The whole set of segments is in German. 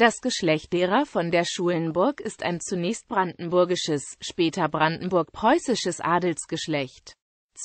Das Geschlecht derer von der Schulenburg ist ein zunächst brandenburgisches, später brandenburg-preußisches Adelsgeschlecht.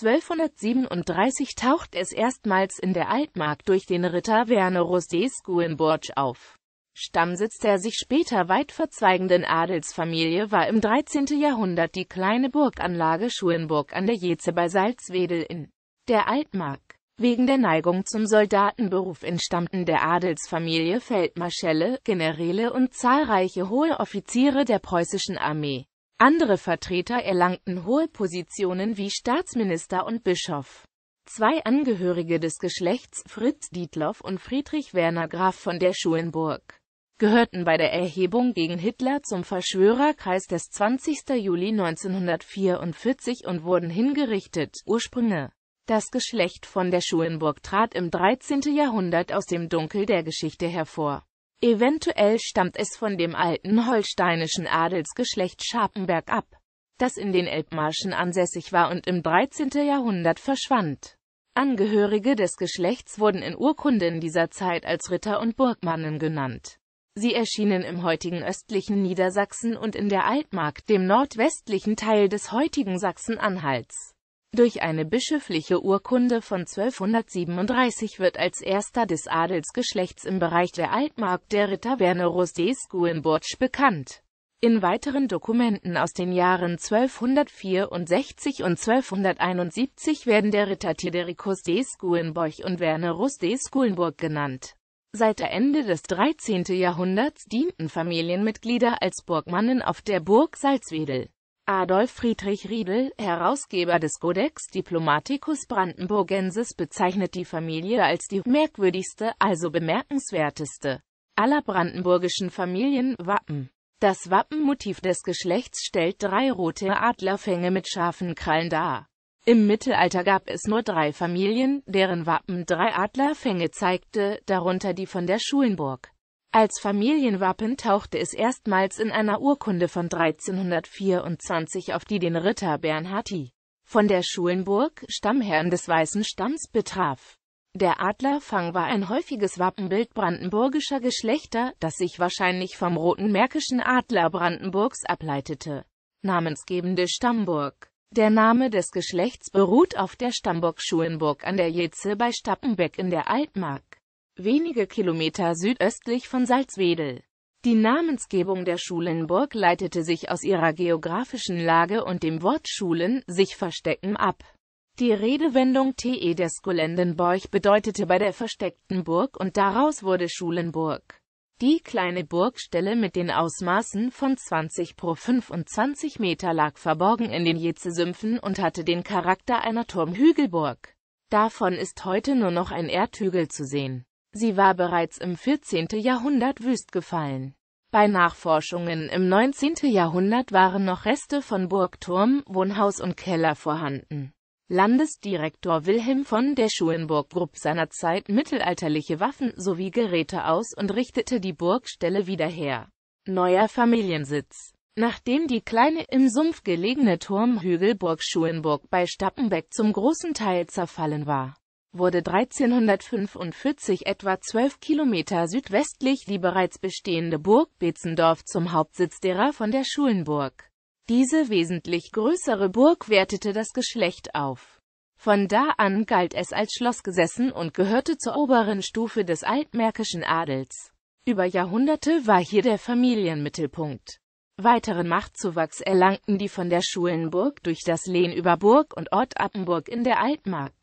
1237 taucht es erstmals in der Altmark durch den Ritter Wernerus de Schulenburg auf. Stammsitz der sich später weit verzweigenden Adelsfamilie war im 13. Jahrhundert die kleine Burganlage Schulenburg an der Jeze bei Salzwedel in der Altmark. Wegen der Neigung zum Soldatenberuf entstammten der Adelsfamilie Feldmarschälle, Generäle und zahlreiche hohe Offiziere der preußischen Armee. Andere Vertreter erlangten hohe Positionen wie Staatsminister und Bischof. Zwei Angehörige des Geschlechts, Fritz Dietloff und Friedrich Werner Graf von der Schulenburg, gehörten bei der Erhebung gegen Hitler zum Verschwörerkreis des 20. Juli 1944 und wurden hingerichtet. Ursprünge das Geschlecht von der Schulenburg trat im 13. Jahrhundert aus dem Dunkel der Geschichte hervor. Eventuell stammt es von dem alten holsteinischen Adelsgeschlecht Scharpenberg ab, das in den Elbmarschen ansässig war und im 13. Jahrhundert verschwand. Angehörige des Geschlechts wurden in Urkunden dieser Zeit als Ritter und Burgmannen genannt. Sie erschienen im heutigen östlichen Niedersachsen und in der Altmark, dem nordwestlichen Teil des heutigen Sachsen-Anhalts. Durch eine bischöfliche Urkunde von 1237 wird als erster des Adelsgeschlechts im Bereich der Altmark der Ritter Wernerus des Guenburtsch bekannt. In weiteren Dokumenten aus den Jahren 1264 und 1271 werden der Ritter Tidericus des Guenborch und Wernerus des Guenburg genannt. Seit der Ende des 13. Jahrhunderts dienten Familienmitglieder als Burgmannen auf der Burg Salzwedel. Adolf Friedrich Riedel, Herausgeber des Codex Diplomaticus Brandenburgensis bezeichnet die Familie als die merkwürdigste, also bemerkenswerteste aller brandenburgischen Familien, Wappen. Das Wappenmotiv des Geschlechts stellt drei rote Adlerfänge mit scharfen Krallen dar. Im Mittelalter gab es nur drei Familien, deren Wappen drei Adlerfänge zeigte, darunter die von der Schulenburg. Als Familienwappen tauchte es erstmals in einer Urkunde von 1324 auf, die den Ritter Bernhardi von der Schulenburg, Stammherrn des Weißen Stamms, betraf. Der Adlerfang war ein häufiges Wappenbild brandenburgischer Geschlechter, das sich wahrscheinlich vom roten märkischen Adler Brandenburgs ableitete. Namensgebende Stammburg Der Name des Geschlechts beruht auf der Stammburg Schulenburg an der Jetze bei Stappenbeck in der Altmark wenige Kilometer südöstlich von Salzwedel. Die Namensgebung der Schulenburg leitete sich aus ihrer geografischen Lage und dem Wort Schulen, sich verstecken, ab. Die Redewendung TE der Skulendenborg bedeutete bei der versteckten Burg und daraus wurde Schulenburg. Die kleine Burgstelle mit den Ausmaßen von 20 pro 25 Meter lag verborgen in den Jezesümpfen und hatte den Charakter einer Turmhügelburg. Davon ist heute nur noch ein Erdhügel zu sehen. Sie war bereits im 14. Jahrhundert wüst gefallen. Bei Nachforschungen im 19. Jahrhundert waren noch Reste von Burgturm, Wohnhaus und Keller vorhanden. Landesdirektor Wilhelm von der Schulenburg grub seinerzeit mittelalterliche Waffen sowie Geräte aus und richtete die Burgstelle wieder her. Neuer Familiensitz Nachdem die kleine, im Sumpf gelegene Turmhügelburg Schulenburg bei Stappenbeck zum großen Teil zerfallen war, wurde 1345 etwa 12 Kilometer südwestlich die bereits bestehende Burg Betzendorf zum Hauptsitz derer von der Schulenburg. Diese wesentlich größere Burg wertete das Geschlecht auf. Von da an galt es als Schloss gesessen und gehörte zur oberen Stufe des altmärkischen Adels. Über Jahrhunderte war hier der Familienmittelpunkt. Weiteren Machtzuwachs erlangten die von der Schulenburg durch das Lehen über Burg und Ort Appenburg in der Altmark.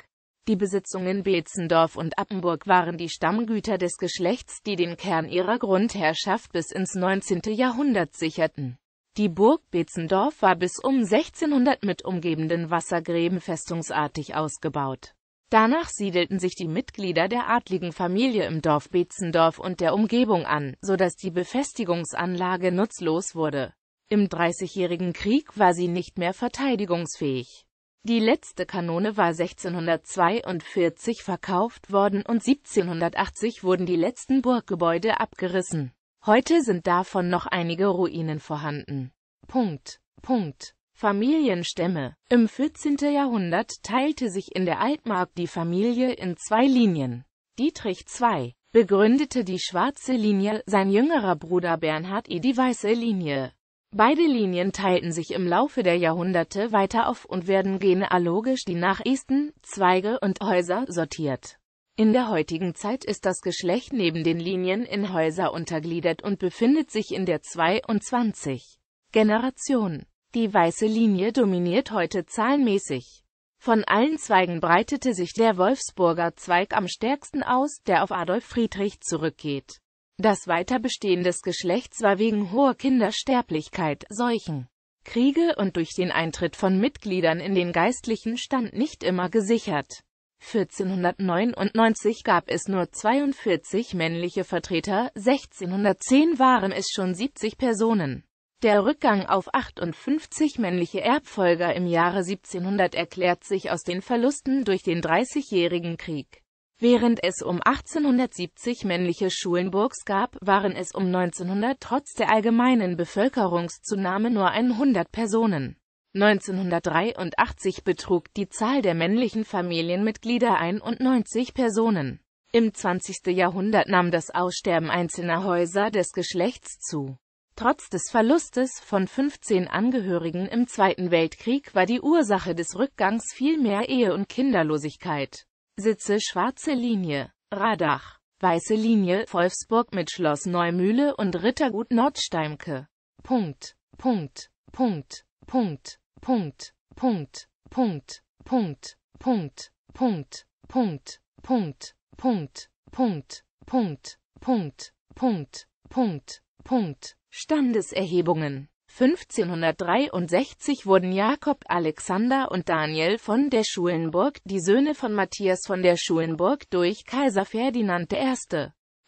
Die Besitzungen Betzendorf und Appenburg waren die Stammgüter des Geschlechts, die den Kern ihrer Grundherrschaft bis ins 19. Jahrhundert sicherten. Die Burg Betzendorf war bis um 1600 mit umgebenden Wassergräben festungsartig ausgebaut. Danach siedelten sich die Mitglieder der adligen Familie im Dorf Betzendorf und der Umgebung an, so dass die Befestigungsanlage nutzlos wurde. Im Dreißigjährigen Krieg war sie nicht mehr verteidigungsfähig. Die letzte Kanone war 1642 verkauft worden und 1780 wurden die letzten Burggebäude abgerissen. Heute sind davon noch einige Ruinen vorhanden. Punkt. Punkt. Familienstämme Im 14. Jahrhundert teilte sich in der Altmark die Familie in zwei Linien. Dietrich II begründete die schwarze Linie, sein jüngerer Bruder Bernhard I. die weiße Linie. Beide Linien teilten sich im Laufe der Jahrhunderte weiter auf und werden genealogisch die nach Zweige und Häuser sortiert. In der heutigen Zeit ist das Geschlecht neben den Linien in Häuser untergliedert und befindet sich in der 22. Generation. Die weiße Linie dominiert heute zahlenmäßig. Von allen Zweigen breitete sich der Wolfsburger Zweig am stärksten aus, der auf Adolf Friedrich zurückgeht. Das Weiterbestehen des Geschlechts war wegen hoher Kindersterblichkeit, Seuchen, Kriege und durch den Eintritt von Mitgliedern in den geistlichen Stand nicht immer gesichert. 1499 gab es nur 42 männliche Vertreter, 1610 waren es schon 70 Personen. Der Rückgang auf 58 männliche Erbfolger im Jahre 1700 erklärt sich aus den Verlusten durch den Dreißigjährigen Krieg. Während es um 1870 männliche Schulenburgs gab, waren es um 1900 trotz der allgemeinen Bevölkerungszunahme nur 100 Personen. 1983 betrug die Zahl der männlichen Familienmitglieder 91 Personen. Im 20. Jahrhundert nahm das Aussterben einzelner Häuser des Geschlechts zu. Trotz des Verlustes von 15 Angehörigen im Zweiten Weltkrieg war die Ursache des Rückgangs viel mehr Ehe- und Kinderlosigkeit. Sitze schwarze Linie, Radach, weiße Linie, Wolfsburg mit Schloss Neumühle und Rittergut Nordsteimke. Punkt, Punkt, Punkt, Punkt, Punkt, Punkt, Punkt, Punkt, Punkt, Punkt, Punkt, Punkt, Punkt, Punkt, Punkt, Punkt, Punkt, Punkt, Punkt, Standeserhebungen 1563 wurden Jakob Alexander und Daniel von der Schulenburg, die Söhne von Matthias von der Schulenburg, durch Kaiser Ferdinand I.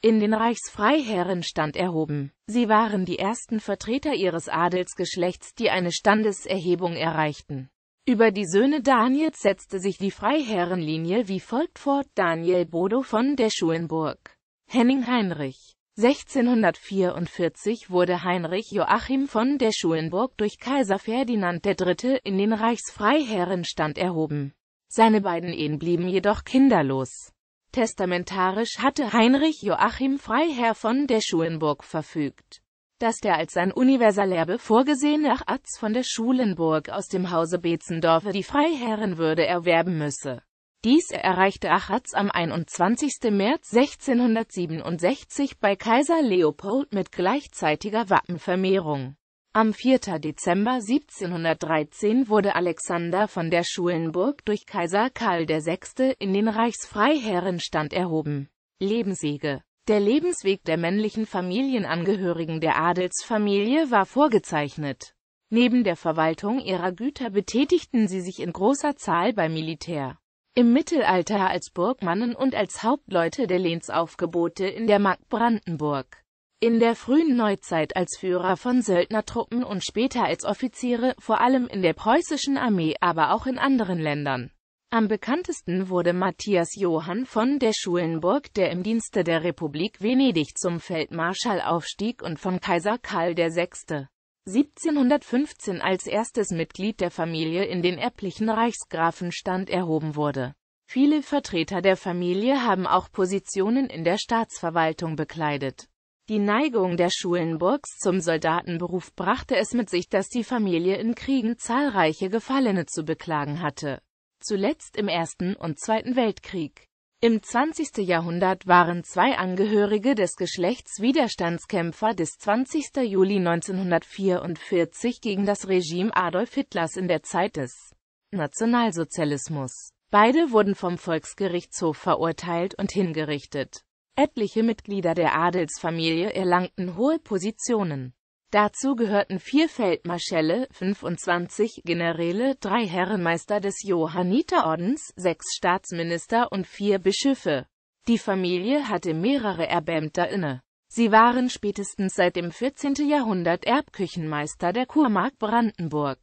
in den Reichsfreiherrenstand erhoben. Sie waren die ersten Vertreter ihres Adelsgeschlechts, die eine Standeserhebung erreichten. Über die Söhne Daniels setzte sich die Freiherrenlinie wie folgt fort Daniel Bodo von der Schulenburg, Henning Heinrich, 1644 wurde Heinrich Joachim von der Schulenburg durch Kaiser Ferdinand III. in den Reichsfreiherrenstand erhoben. Seine beiden Ehen blieben jedoch kinderlos. Testamentarisch hatte Heinrich Joachim Freiherr von der Schulenburg verfügt, dass der als sein Universalerbe vorgesehene Arz von der Schulenburg aus dem Hause Betzendorf die Freiherrenwürde erwerben müsse dies erreichte Achatz am 21. März 1667 bei Kaiser Leopold mit gleichzeitiger Wappenvermehrung. Am 4. Dezember 1713 wurde Alexander von der Schulenburg durch Kaiser Karl VI. in den Reichsfreiherrenstand erhoben. Lebenswege Der Lebensweg der männlichen Familienangehörigen der Adelsfamilie war vorgezeichnet. Neben der Verwaltung ihrer Güter betätigten sie sich in großer Zahl beim Militär im Mittelalter als Burgmannen und als Hauptleute der Lehnsaufgebote in der Mark Brandenburg, in der frühen Neuzeit als Führer von Söldnertruppen und später als Offiziere, vor allem in der preußischen Armee, aber auch in anderen Ländern. Am bekanntesten wurde Matthias Johann von der Schulenburg, der im Dienste der Republik Venedig zum Feldmarschall aufstieg und von Kaiser Karl VI 1715 als erstes Mitglied der Familie in den erblichen Reichsgrafenstand erhoben wurde. Viele Vertreter der Familie haben auch Positionen in der Staatsverwaltung bekleidet. Die Neigung der Schulenburgs zum Soldatenberuf brachte es mit sich, dass die Familie in Kriegen zahlreiche Gefallene zu beklagen hatte. Zuletzt im Ersten und Zweiten Weltkrieg. Im 20. Jahrhundert waren zwei Angehörige des Geschlechts Widerstandskämpfer des 20. Juli 1944 gegen das Regime Adolf Hitlers in der Zeit des Nationalsozialismus. Beide wurden vom Volksgerichtshof verurteilt und hingerichtet. Etliche Mitglieder der Adelsfamilie erlangten hohe Positionen. Dazu gehörten vier Feldmarschälle, 25 Generäle, drei Herrenmeister des Johanniterordens, sechs Staatsminister und vier Bischöfe. Die Familie hatte mehrere Erbämter inne. Sie waren spätestens seit dem 14. Jahrhundert Erbküchenmeister der Kurmark Brandenburg.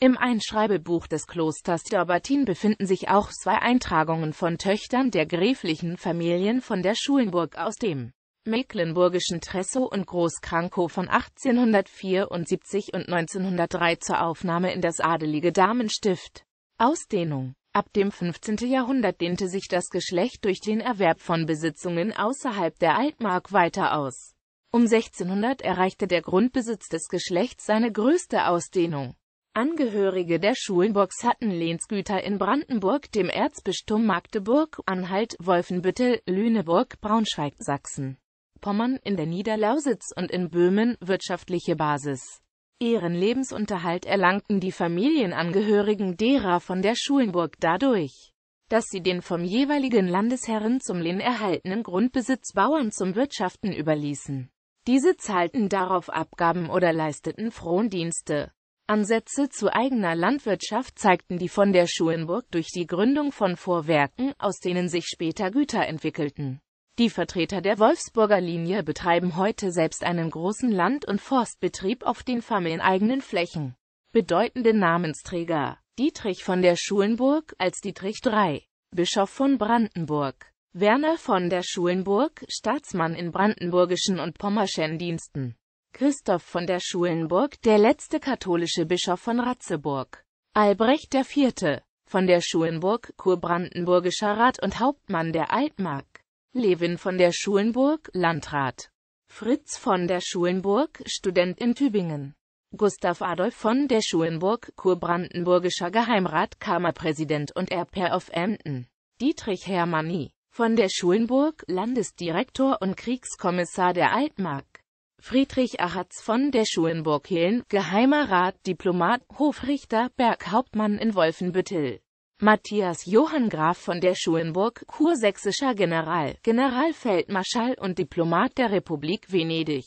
Im Einschreibebuch des Klosters Dorbertin befinden sich auch zwei Eintragungen von Töchtern der gräflichen Familien von der Schulenburg aus dem mecklenburgischen Tressow und Großkrankow von 1874 und 1903 zur Aufnahme in das adelige Damenstift. Ausdehnung Ab dem 15. Jahrhundert dehnte sich das Geschlecht durch den Erwerb von Besitzungen außerhalb der Altmark weiter aus. Um 1600 erreichte der Grundbesitz des Geschlechts seine größte Ausdehnung. Angehörige der Schulenburgs hatten Lehnsgüter in Brandenburg, dem Erzbistum Magdeburg, Anhalt, Wolfenbüttel, Lüneburg, Braunschweig, Sachsen. Pommern, in der Niederlausitz und in Böhmen wirtschaftliche Basis. Ihren Lebensunterhalt erlangten die Familienangehörigen derer von der Schulenburg dadurch, dass sie den vom jeweiligen Landesherren zum Lehen erhaltenen Grundbesitz Bauern zum Wirtschaften überließen. Diese zahlten darauf Abgaben oder leisteten Frondienste. Ansätze zu eigener Landwirtschaft zeigten die von der Schulenburg durch die Gründung von Vorwerken, aus denen sich später Güter entwickelten. Die Vertreter der Wolfsburger Linie betreiben heute selbst einen großen Land- und Forstbetrieb auf den familieneigenen Flächen. Bedeutende Namensträger Dietrich von der Schulenburg als Dietrich III, Bischof von Brandenburg, Werner von der Schulenburg, Staatsmann in brandenburgischen und pommerschen Diensten, Christoph von der Schulenburg, der letzte katholische Bischof von Ratzeburg, Albrecht IV. von der Schulenburg, kurbrandenburgischer Rat und Hauptmann der Altmark, Levin von der Schulenburg, Landrat. Fritz von der Schulenburg, Student in Tübingen. Gustav Adolf von der Schulenburg, kurbrandenburgischer Geheimrat, Kammerpräsident und Erbherr auf Emden. Dietrich Hermanni von der Schulenburg, Landesdirektor und Kriegskommissar der Altmark. Friedrich Achatz von der Schulenburg-Hehlen, Geheimer Rat, Diplomat, Hofrichter, Berghauptmann in Wolfenbüttel. Matthias Johann Graf von der Schulenburg, kursächsischer General, Generalfeldmarschall und Diplomat der Republik Venedig.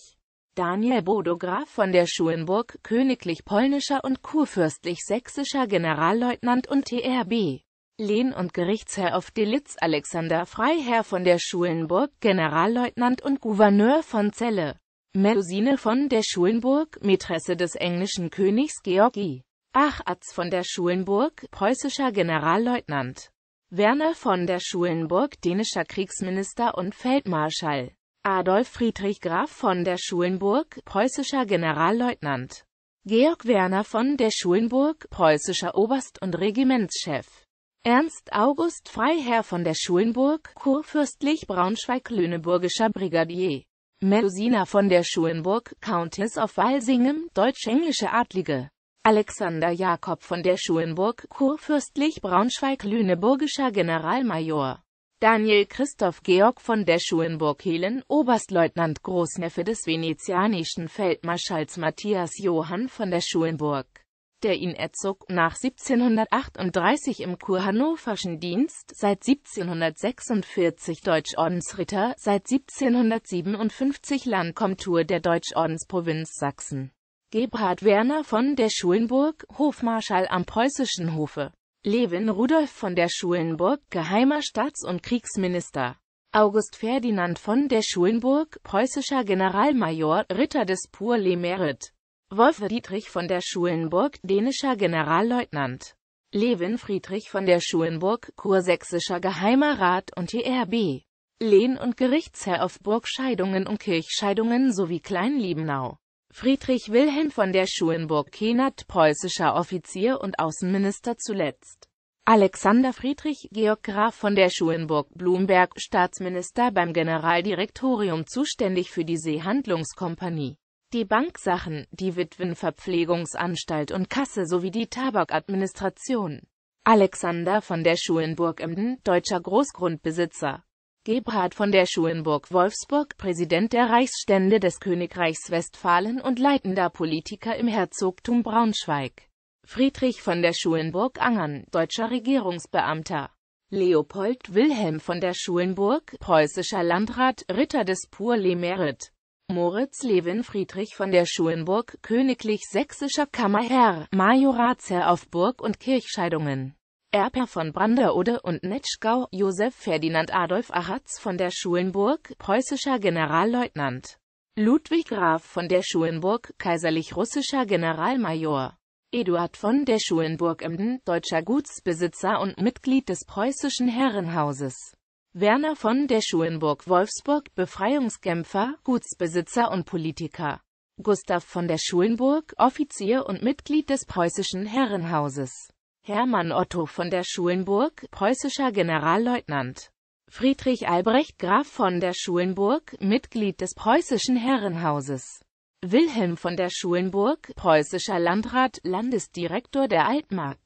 Daniel Bodo Graf von der Schulenburg, königlich polnischer und kurfürstlich sächsischer Generalleutnant und TRB. Lehn- und Gerichtsherr auf Delitz Alexander Freiherr von der Schulenburg, Generalleutnant und Gouverneur von Celle. Melusine von der Schulenburg, Mätresse des englischen Königs Georgi. Achatz von der Schulenburg, preußischer Generalleutnant. Werner von der Schulenburg, dänischer Kriegsminister und Feldmarschall. Adolf Friedrich Graf von der Schulenburg, preußischer Generalleutnant. Georg Werner von der Schulenburg, preußischer Oberst und Regimentschef. Ernst August Freiherr von der Schulenburg, kurfürstlich braunschweig-lüneburgischer Brigadier. Melusina von der Schulenburg, Countess of Walsingham, deutsch-englische Adlige. Alexander Jakob von der Schulenburg, kurfürstlich Braunschweig-Lüneburgischer Generalmajor. Daniel Christoph Georg von der Schulenburg-Hehlen, Oberstleutnant Großneffe des venezianischen Feldmarschalls Matthias Johann von der Schulenburg, der ihn erzog, nach 1738 im kurhannoverschen Dienst, seit 1746 Deutschordensritter, seit 1757 Landkomtur der Deutschordensprovinz Sachsen. Gebhard Werner von der Schulenburg, Hofmarschall am preußischen Hofe. Levin Rudolf von der Schulenburg, geheimer Staats- und Kriegsminister. August Ferdinand von der Schulenburg, preußischer Generalmajor, Ritter des Pur Le Merit. Wolf Dietrich von der Schulenburg, dänischer Generalleutnant. Levin Friedrich von der Schulenburg, kursächsischer Geheimer Rat und TRB. Lehn- und Gerichtsherr auf Burgscheidungen und Kirchscheidungen sowie Kleinliebenau. Friedrich Wilhelm von der schulenburg kenert preußischer Offizier und Außenminister zuletzt. Alexander Friedrich Georg Graf von der Schulenburg-Blumberg, Staatsminister beim Generaldirektorium zuständig für die Seehandlungskompanie. Die Banksachen, die Witwenverpflegungsanstalt und Kasse sowie die Tabakadministration. Alexander von der Schulenburg-Emden, deutscher Großgrundbesitzer. Gebhard von der Schulenburg Wolfsburg, Präsident der Reichsstände des Königreichs Westfalen und leitender Politiker im Herzogtum Braunschweig. Friedrich von der Schulenburg Angern, deutscher Regierungsbeamter. Leopold Wilhelm von der Schulenburg, preußischer Landrat, Ritter des pur le -Merit. Moritz Lewin Friedrich von der Schulenburg, königlich sächsischer Kammerherr, Majoratsherr auf Burg- und Kirchscheidungen. Erper von Branderode und Netschgau, Josef Ferdinand Adolf Achatz von der Schulenburg, preußischer Generalleutnant. Ludwig Graf von der Schulenburg, kaiserlich-russischer Generalmajor. Eduard von der Schulenburg-Emden, deutscher Gutsbesitzer und Mitglied des preußischen Herrenhauses. Werner von der Schulenburg-Wolfsburg, Befreiungskämpfer, Gutsbesitzer und Politiker. Gustav von der Schulenburg, Offizier und Mitglied des preußischen Herrenhauses. Hermann Otto von der Schulenburg, preußischer Generalleutnant. Friedrich Albrecht Graf von der Schulenburg, Mitglied des preußischen Herrenhauses. Wilhelm von der Schulenburg, preußischer Landrat, Landesdirektor der Altmark.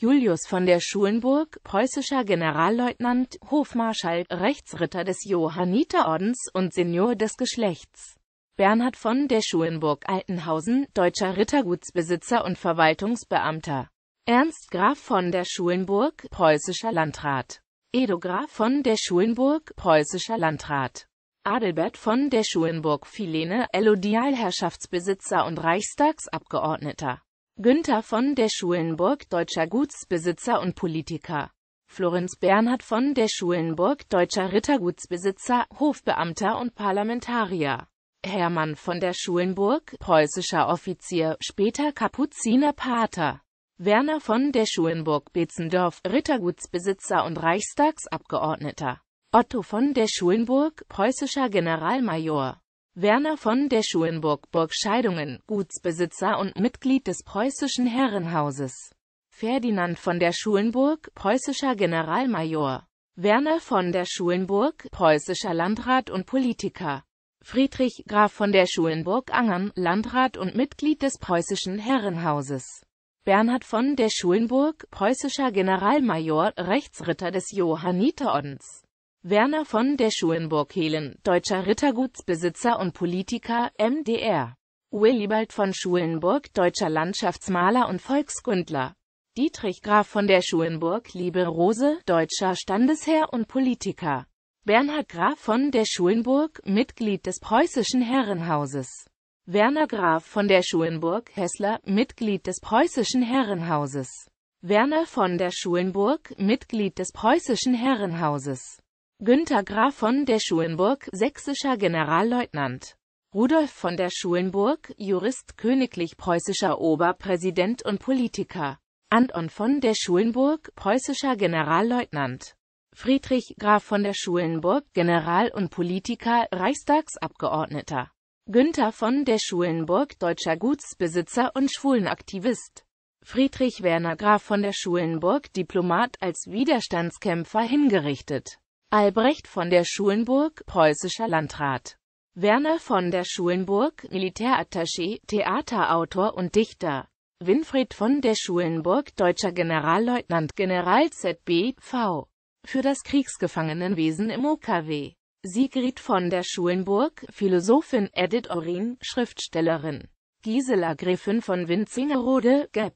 Julius von der Schulenburg, preußischer Generalleutnant, Hofmarschall, Rechtsritter des Johanniterordens und Senior des Geschlechts. Bernhard von der Schulenburg Altenhausen, deutscher Rittergutsbesitzer und Verwaltungsbeamter. Ernst Graf von der Schulenburg, preußischer Landrat. Edo Graf von der Schulenburg, preußischer Landrat. Adelbert von der Schulenburg-Filene, Elodialherrschaftsbesitzer und Reichstagsabgeordneter. Günther von der Schulenburg, deutscher Gutsbesitzer und Politiker. Florenz Bernhard von der Schulenburg, deutscher Rittergutsbesitzer, Hofbeamter und Parlamentarier. Hermann von der Schulenburg, preußischer Offizier, später Kapuzinerpater. Werner von der Schulenburg-Betzendorf, Rittergutsbesitzer und Reichstagsabgeordneter. Otto von der Schulenburg, preußischer Generalmajor. Werner von der Schulenburg, Burgscheidungen, Gutsbesitzer und Mitglied des preußischen Herrenhauses. Ferdinand von der Schulenburg, preußischer Generalmajor. Werner von der Schulenburg, preußischer Landrat und Politiker. Friedrich Graf von der Schulenburg-Angern, Landrat und Mitglied des preußischen Herrenhauses. Bernhard von der Schulenburg, preußischer Generalmajor, Rechtsritter des Johanniterordens. Werner von der schulenburg helen deutscher Rittergutsbesitzer und Politiker, MDR. Willibald von Schulenburg, deutscher Landschaftsmaler und Volkskundler. Dietrich Graf von der Schulenburg, liebe Rose, deutscher Standesherr und Politiker. Bernhard Graf von der Schulenburg, Mitglied des preußischen Herrenhauses. Werner Graf von der Schulenburg-Hessler, Mitglied des preußischen Herrenhauses. Werner von der Schulenburg, Mitglied des preußischen Herrenhauses. Günther Graf von der Schulenburg, sächsischer Generalleutnant. Rudolf von der Schulenburg, Jurist, königlich preußischer Oberpräsident und Politiker. Anton von der Schulenburg, preußischer Generalleutnant. Friedrich Graf von der Schulenburg, General und Politiker, Reichstagsabgeordneter. Günther von der Schulenburg, deutscher Gutsbesitzer und Schwulenaktivist. Friedrich Werner Graf von der Schulenburg, Diplomat als Widerstandskämpfer hingerichtet. Albrecht von der Schulenburg, preußischer Landrat. Werner von der Schulenburg, Militärattaché, Theaterautor und Dichter. Winfried von der Schulenburg, deutscher Generalleutnant, General ZB, V. Für das Kriegsgefangenenwesen im OKW. Sigrid von der Schulenburg, Philosophin, Edith Orin, Schriftstellerin, Gisela Gräfin von Winzingerode, Geb.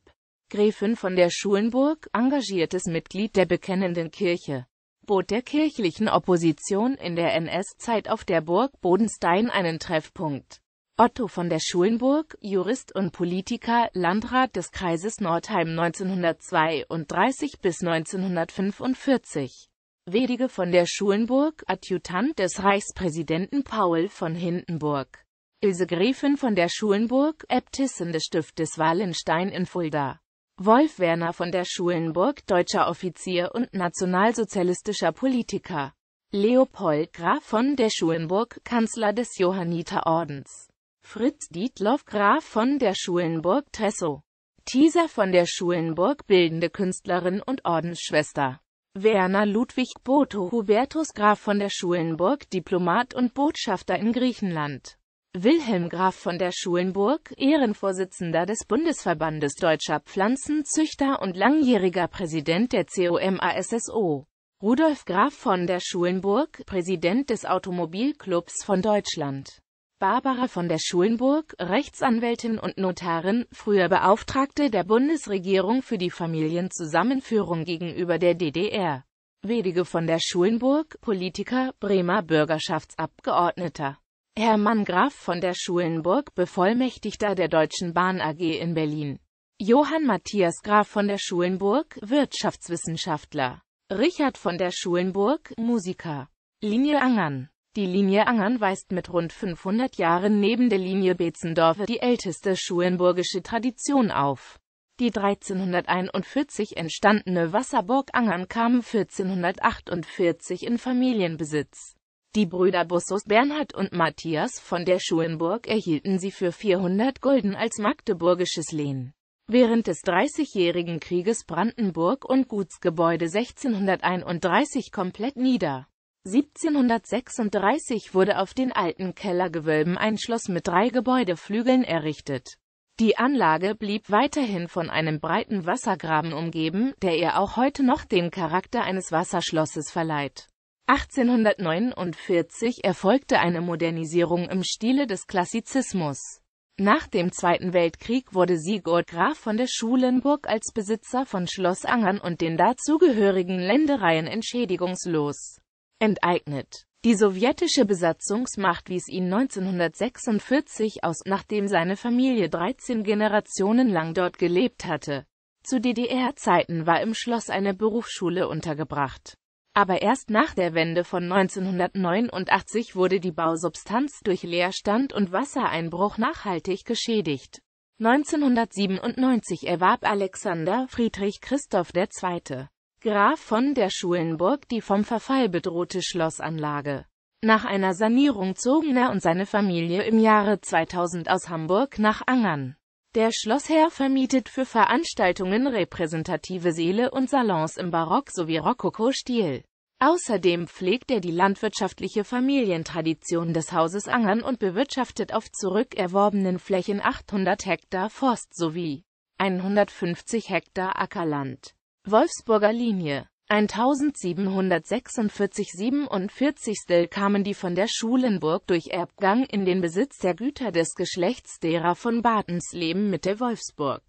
Gräfin von der Schulenburg, engagiertes Mitglied der Bekennenden Kirche, bot der kirchlichen Opposition in der NS-Zeit auf der Burg Bodenstein einen Treffpunkt. Otto von der Schulenburg, Jurist und Politiker, Landrat des Kreises Nordheim 1932 bis 1945 Wedige von der Schulenburg, Adjutant des Reichspräsidenten Paul von Hindenburg. Ilse Gräfin von der Schulenburg, Äbtissin des Stiftes Wallenstein in Fulda. Wolf Werner von der Schulenburg, deutscher Offizier und nationalsozialistischer Politiker. Leopold Graf von der Schulenburg, Kanzler des Johanniterordens. Fritz Dietloff Graf von der Schulenburg Tresso. Tisa von der Schulenburg, bildende Künstlerin und Ordensschwester. Werner Ludwig Boto Hubertus Graf von der Schulenburg, Diplomat und Botschafter in Griechenland. Wilhelm Graf von der Schulenburg, Ehrenvorsitzender des Bundesverbandes deutscher Pflanzenzüchter und langjähriger Präsident der COMASSO. Rudolf Graf von der Schulenburg, Präsident des Automobilclubs von Deutschland. Barbara von der Schulenburg, Rechtsanwältin und Notarin, früher Beauftragte der Bundesregierung für die Familienzusammenführung gegenüber der DDR. Wedige von der Schulenburg, Politiker, Bremer Bürgerschaftsabgeordneter. Hermann Graf von der Schulenburg, Bevollmächtigter der Deutschen Bahn AG in Berlin. Johann Matthias Graf von der Schulenburg, Wirtschaftswissenschaftler. Richard von der Schulenburg, Musiker. Linie Angern die Linie Angern weist mit rund 500 Jahren neben der Linie Betzendorfer die älteste schulenburgische Tradition auf. Die 1341 entstandene Wasserburg Angern kam 1448 in Familienbesitz. Die Brüder Bussus Bernhard und Matthias von der Schulenburg erhielten sie für 400 Gulden als magdeburgisches Lehen. Während des Dreißigjährigen Krieges Brandenburg und Gutsgebäude 1631 komplett nieder. 1736 wurde auf den alten Kellergewölben ein Schloss mit drei Gebäudeflügeln errichtet. Die Anlage blieb weiterhin von einem breiten Wassergraben umgeben, der ihr auch heute noch den Charakter eines Wasserschlosses verleiht. 1849 erfolgte eine Modernisierung im Stile des Klassizismus. Nach dem Zweiten Weltkrieg wurde Sigurd Graf von der Schulenburg als Besitzer von Schloss Angern und den dazugehörigen Ländereien entschädigungslos enteignet. Die sowjetische Besatzungsmacht wies ihn 1946 aus, nachdem seine Familie 13 Generationen lang dort gelebt hatte. Zu DDR-Zeiten war im Schloss eine Berufsschule untergebracht. Aber erst nach der Wende von 1989 wurde die Bausubstanz durch Leerstand und Wassereinbruch nachhaltig geschädigt. 1997 erwarb Alexander Friedrich Christoph II Graf von der Schulenburg die vom Verfall bedrohte Schlossanlage. Nach einer Sanierung zogen er und seine Familie im Jahre 2000 aus Hamburg nach Angern. Der Schlossherr vermietet für Veranstaltungen repräsentative Säle und Salons im Barock sowie Rokoko-Stil. Außerdem pflegt er die landwirtschaftliche Familientradition des Hauses Angern und bewirtschaftet auf zurückerworbenen Flächen 800 Hektar Forst sowie 150 Hektar Ackerland. Wolfsburger Linie 1746-47 kamen die von der Schulenburg durch Erbgang in den Besitz der Güter des Geschlechts derer von Bartensleben Mitte Wolfsburg.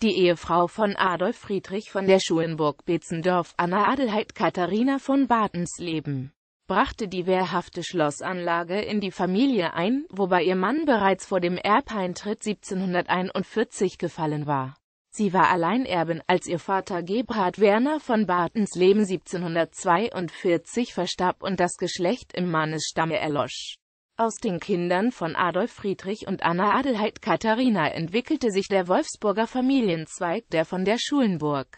Die Ehefrau von Adolf Friedrich von der Schulenburg-Betzendorf Anna Adelheid Katharina von Bartensleben brachte die wehrhafte Schlossanlage in die Familie ein, wobei ihr Mann bereits vor dem Erbeintritt 1741 gefallen war Sie war Alleinerbin, als ihr Vater Gebhard Werner von Bartensleben 1742 verstarb und das Geschlecht im Mannesstamme erlosch. Aus den Kindern von Adolf Friedrich und Anna Adelheid Katharina entwickelte sich der Wolfsburger Familienzweig, der von der Schulenburg.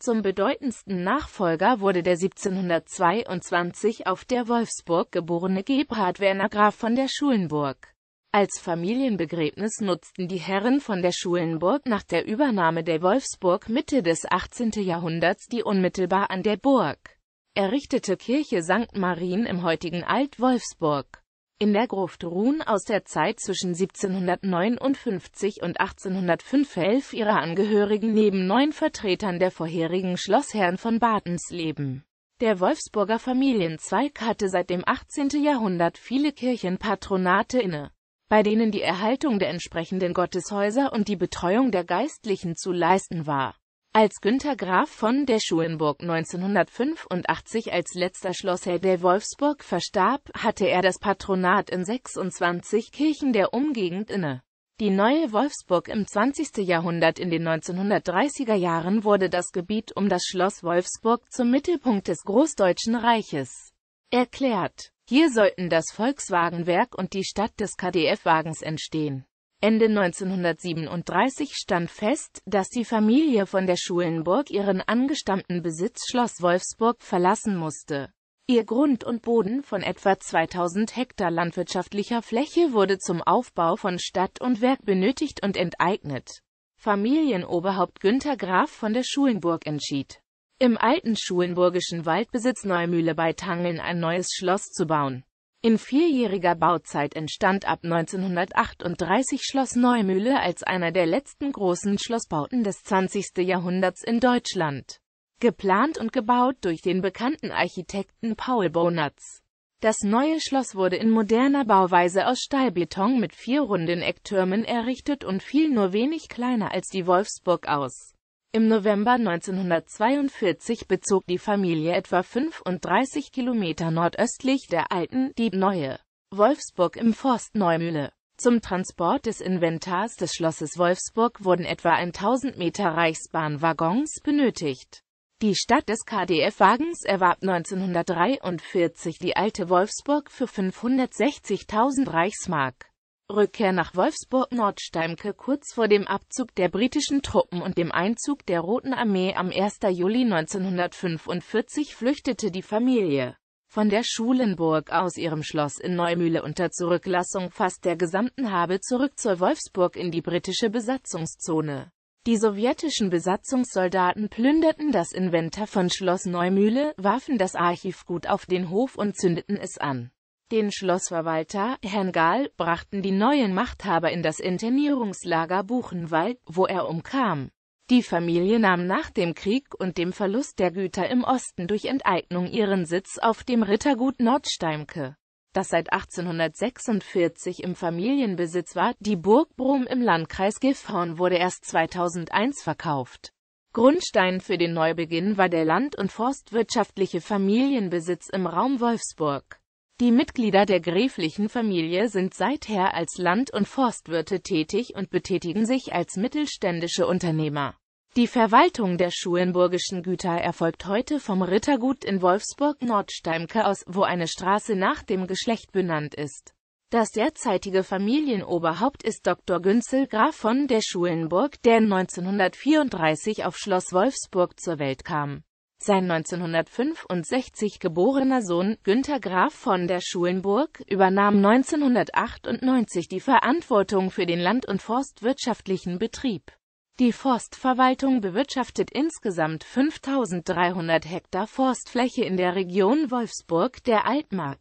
Zum bedeutendsten Nachfolger wurde der 1722 auf der Wolfsburg geborene Gebhard Werner Graf von der Schulenburg. Als Familienbegräbnis nutzten die Herren von der Schulenburg nach der Übernahme der Wolfsburg Mitte des 18. Jahrhunderts die unmittelbar an der Burg errichtete Kirche St. Marien im heutigen Alt-Wolfsburg. In der Gruft ruhen aus der Zeit zwischen 1759 und 1805 elf ihrer Angehörigen neben neun Vertretern der vorherigen Schlossherren von Badensleben. Der Wolfsburger Familienzweig hatte seit dem 18. Jahrhundert viele Kirchenpatronate inne bei denen die Erhaltung der entsprechenden Gotteshäuser und die Betreuung der Geistlichen zu leisten war. Als Günther Graf von der Schulenburg 1985 als letzter Schlossherr der Wolfsburg verstarb, hatte er das Patronat in 26 Kirchen der Umgegend inne. Die neue Wolfsburg im 20. Jahrhundert in den 1930er Jahren wurde das Gebiet um das Schloss Wolfsburg zum Mittelpunkt des Großdeutschen Reiches erklärt. Hier sollten das Volkswagenwerk und die Stadt des KDF-Wagens entstehen. Ende 1937 stand fest, dass die Familie von der Schulenburg ihren angestammten Besitz Schloss Wolfsburg verlassen musste. Ihr Grund und Boden von etwa 2000 Hektar landwirtschaftlicher Fläche wurde zum Aufbau von Stadt und Werk benötigt und enteignet. Familienoberhaupt Günther Graf von der Schulenburg entschied, im alten schulenburgischen Waldbesitz Neumühle bei Tangeln ein neues Schloss zu bauen. In vierjähriger Bauzeit entstand ab 1938 Schloss Neumühle als einer der letzten großen Schlossbauten des 20. Jahrhunderts in Deutschland. Geplant und gebaut durch den bekannten Architekten Paul Bonatz. Das neue Schloss wurde in moderner Bauweise aus Stahlbeton mit vier runden Ecktürmen errichtet und fiel nur wenig kleiner als die Wolfsburg aus. Im November 1942 bezog die Familie etwa 35 Kilometer nordöstlich der alten, die neue Wolfsburg im Forst Neumühle. Zum Transport des Inventars des Schlosses Wolfsburg wurden etwa 1000 Meter Reichsbahnwaggons benötigt. Die Stadt des KDF-Wagens erwarb 1943 die alte Wolfsburg für 560.000 Reichsmark. Rückkehr nach Wolfsburg-Nordsteimke kurz vor dem Abzug der britischen Truppen und dem Einzug der Roten Armee am 1. Juli 1945 flüchtete die Familie von der Schulenburg aus ihrem Schloss in Neumühle unter Zurücklassung fast der gesamten Habe zurück zur Wolfsburg in die britische Besatzungszone. Die sowjetischen Besatzungssoldaten plünderten das Inventar von Schloss Neumühle, warfen das Archivgut auf den Hof und zündeten es an. Den Schlossverwalter, Herrn Gahl, brachten die neuen Machthaber in das Internierungslager Buchenwald, wo er umkam. Die Familie nahm nach dem Krieg und dem Verlust der Güter im Osten durch Enteignung ihren Sitz auf dem Rittergut Nordsteimke, das seit 1846 im Familienbesitz war. Die Burg Brum im Landkreis Gifhorn wurde erst 2001 verkauft. Grundstein für den Neubeginn war der land- und forstwirtschaftliche Familienbesitz im Raum Wolfsburg. Die Mitglieder der gräflichen Familie sind seither als Land- und Forstwirte tätig und betätigen sich als mittelständische Unternehmer. Die Verwaltung der schulenburgischen Güter erfolgt heute vom Rittergut in Wolfsburg-Nordsteimke aus, wo eine Straße nach dem Geschlecht benannt ist. Das derzeitige Familienoberhaupt ist Dr. Günzel Graf von der Schulenburg, der 1934 auf Schloss Wolfsburg zur Welt kam. Sein 1965 geborener Sohn, Günther Graf von der Schulenburg, übernahm 1998 die Verantwortung für den land- und forstwirtschaftlichen Betrieb. Die Forstverwaltung bewirtschaftet insgesamt 5300 Hektar Forstfläche in der Region Wolfsburg, der Altmark,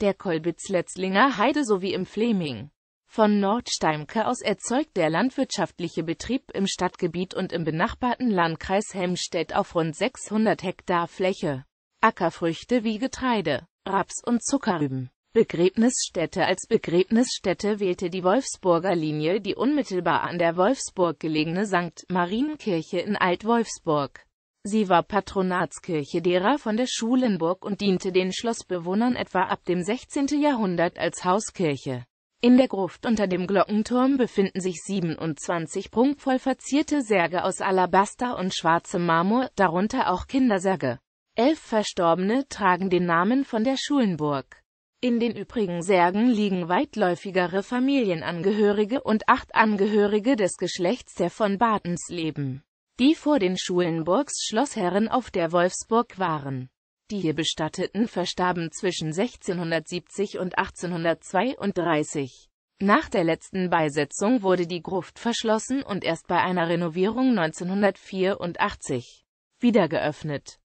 der Kolbitz-Letzlinger Heide sowie im Fleming. Von Nordsteimke aus erzeugt der landwirtschaftliche Betrieb im Stadtgebiet und im benachbarten Landkreis Helmstedt auf rund 600 Hektar Fläche. Ackerfrüchte wie Getreide, Raps und Zuckerrüben. Begräbnisstätte Als Begräbnisstätte wählte die Wolfsburger Linie die unmittelbar an der Wolfsburg gelegene St. Marienkirche in Alt-Wolfsburg. Sie war Patronatskirche derer von der Schulenburg und diente den Schlossbewohnern etwa ab dem 16. Jahrhundert als Hauskirche. In der Gruft unter dem Glockenturm befinden sich 27 prunkvoll verzierte Särge aus Alabaster und schwarzem Marmor, darunter auch Kindersärge. Elf Verstorbene tragen den Namen von der Schulenburg. In den übrigen Särgen liegen weitläufigere Familienangehörige und acht Angehörige des Geschlechts der von Bartens leben, die vor den Schulenburgs Schlossherren auf der Wolfsburg waren die hier Bestatteten verstarben zwischen 1670 und 1832. Nach der letzten Beisetzung wurde die Gruft verschlossen und erst bei einer Renovierung 1984 wiedergeöffnet.